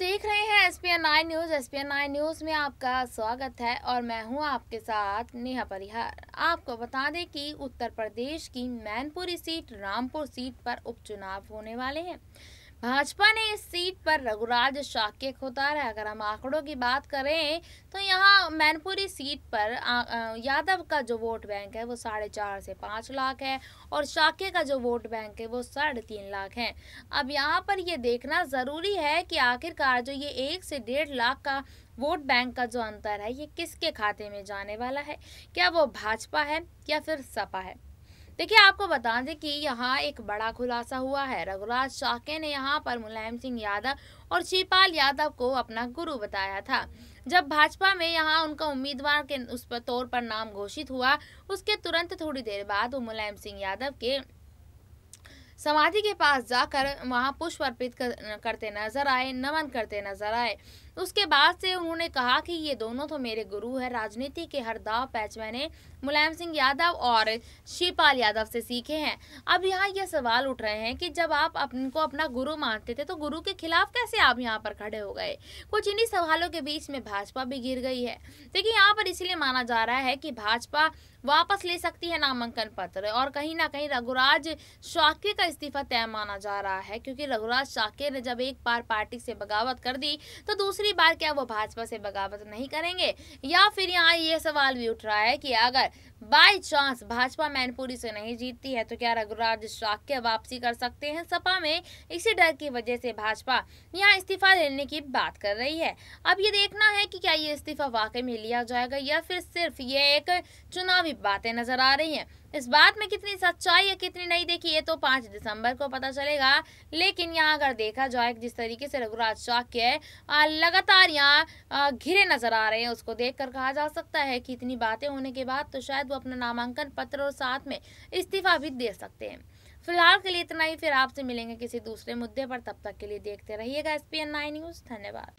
देख रहे हैं S P N I news S P N I news में आपका स्वागत है और मैं हूं आपके साथ नेहा परिहार आपको बता दें कि उत्तर प्रदेश की मैनपुरी सीट रामपुर सीट पर उपचुनाव होने वाले हैं भाजपा ने इस सीट पर रघुराज शाक्य को उतारा अगर हम आंकड़ों की बात करें तो यहाँ मैनपुरी सीट पर यादव का जो वोट बैंक है वो साढ़े चार से पाँच लाख है और शाक्य का जो वोट बैंक है वो साढ़े तीन लाख है अब यहाँ पर ये देखना ज़रूरी है कि आखिरकार जो ये एक से डेढ़ लाख का वोट बैंक का जो अंतर है ये किसके खाते में जाने वाला है क्या वो भाजपा है या फिर सपा है देखिए आपको बता दें कि यहाँ एक बड़ा खुलासा हुआ है रघुराज शाके ने यहाँ पर मुलायम सिंह यादव और शिवपाल यादव को अपना गुरु बताया था जब भाजपा में यहाँ उनका उम्मीदवार के उस पर तौर पर नाम घोषित हुआ उसके तुरंत थोड़ी देर बाद वो मुलायम सिंह यादव के समाधि के पास जाकर वहाँ पुष्प अर्पित करते नजर आए नमन करते नजर आए उसके बाद से उन्होंने कहा कि ये दोनों तो मेरे गुरु हैं राजनीति के हर दाव पैच मैंने मुलायम सिंह यादव और शिवपाल यादव से सीखे हैं अब यहाँ ये सवाल उठ रहे हैं कि जब आप अपनको अपना गुरु मानते थे तो गुरु के खिलाफ कैसे आप यहाँ पर खड़े हो गए कुछ इन्हीं सवालों के बीच में भाजपा भी गिर गई है देखिए यहाँ पर इसलिए माना जा रहा है कि भाजपा वापस ले सकती है नामांकन पत्र और कहीं ना कहीं रघुराज शाक्य का इस्तीफा तय माना जा रहा है क्योंकि रघुराज शाके ने जब एक बार पार्टी से बगावत कर दी तो दूसरी बार क्या वो भाजपा से बगावत नहीं करेंगे या फिर यहाँ ये सवाल भी उठ रहा है कि अगर बाय चांस भाजपा मैनपुरी से नहीं जीतती है तो क्या रघुराज शाक्य वापसी कर सकते हैं सपा में इसी डर की वजह से भाजपा यहाँ इस्तीफा लेने की बात कर रही है अब ये देखना है कि क्या ये इस्तीफा वाकई में लिया जाएगा या फिर सिर्फ ये एक चुनावी बातें नजर आ रही हैं इस बात में कितनी सच्चाई है कितनी नहीं देखी ये तो पाँच दिसंबर को पता चलेगा लेकिन यहाँ अगर देखा जाए जिस तरीके से रघुराज के लगातार यहाँ घिरे नजर आ रहे हैं उसको देखकर कहा जा सकता है कि इतनी बातें होने के बाद तो शायद वो अपना नामांकन पत्र और साथ में इस्तीफा भी दे सकते हैं फिलहाल के लिए इतना ही फिर आपसे मिलेंगे किसी दूसरे मुद्दे पर तब तक के लिए देखते रहिएगा एस पी न्यूज़ धन्यवाद